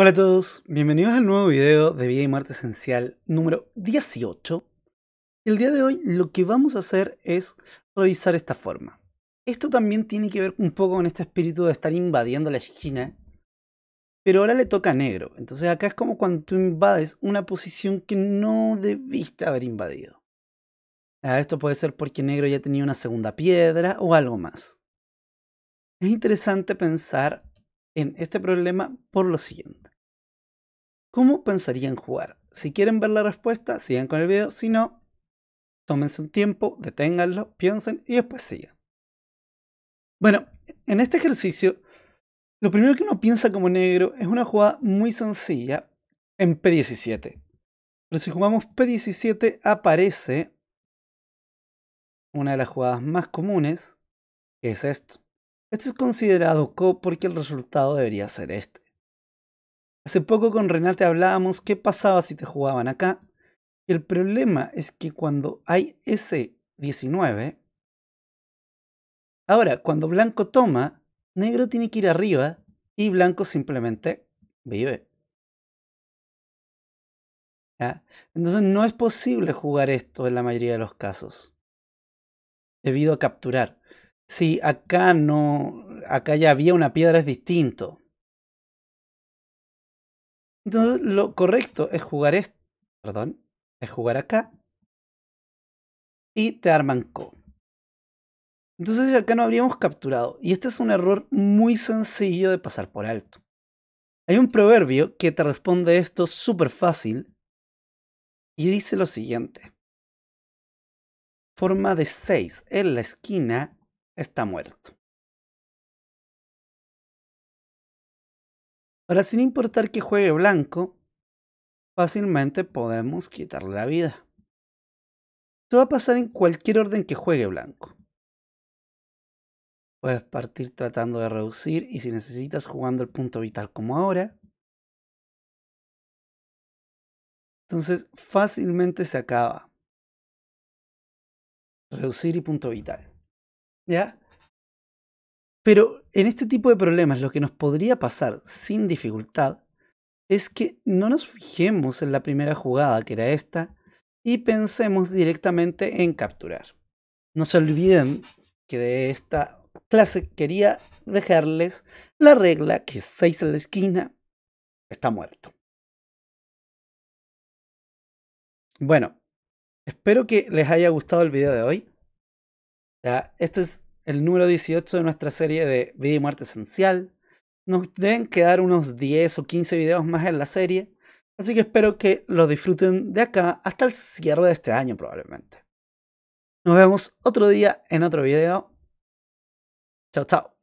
Hola a todos, bienvenidos al nuevo video de Vida y Muerte Esencial número 18. El día de hoy lo que vamos a hacer es revisar esta forma. Esto también tiene que ver un poco con este espíritu de estar invadiendo la esquina, pero ahora le toca a negro. Entonces acá es como cuando tú invades una posición que no debiste haber invadido. Ah, esto puede ser porque negro ya tenía una segunda piedra o algo más. Es interesante pensar en este problema por lo siguiente. ¿Cómo pensarían jugar? Si quieren ver la respuesta, sigan con el video. Si no, tómense un tiempo, deténganlo, piensen y después sigan. Bueno, en este ejercicio, lo primero que uno piensa como negro es una jugada muy sencilla en P17. Pero si jugamos P17 aparece una de las jugadas más comunes, que es esto. Esto es considerado Co porque el resultado debería ser este. Hace poco con Renate hablábamos qué pasaba si te jugaban acá. El problema es que cuando hay S19, ahora cuando blanco toma, negro tiene que ir arriba y blanco simplemente vive. Entonces no es posible jugar esto en la mayoría de los casos. Debido a capturar. Si acá no. acá ya había una piedra es distinto. Entonces, lo correcto es jugar esto, perdón, es jugar acá y te arman co. Entonces acá no habríamos capturado, y este es un error muy sencillo de pasar por alto. Hay un proverbio que te responde esto súper fácil y dice lo siguiente. Forma de 6 en la esquina está muerto. Ahora, sin importar que juegue blanco, fácilmente podemos quitarle la vida. Esto va a pasar en cualquier orden que juegue blanco. Puedes partir tratando de reducir y si necesitas jugando el punto vital como ahora. Entonces fácilmente se acaba. Reducir y punto vital. ¿Ya? Pero en este tipo de problemas lo que nos podría pasar sin dificultad es que no nos fijemos en la primera jugada, que era esta, y pensemos directamente en capturar. No se olviden que de esta clase quería dejarles la regla que 6 en la esquina está muerto. Bueno, espero que les haya gustado el video de hoy. Ya, este es el número 18 de nuestra serie de Vida y Muerte Esencial. Nos deben quedar unos 10 o 15 videos más en la serie, así que espero que lo disfruten de acá hasta el cierre de este año probablemente. Nos vemos otro día en otro video. Chao, chao.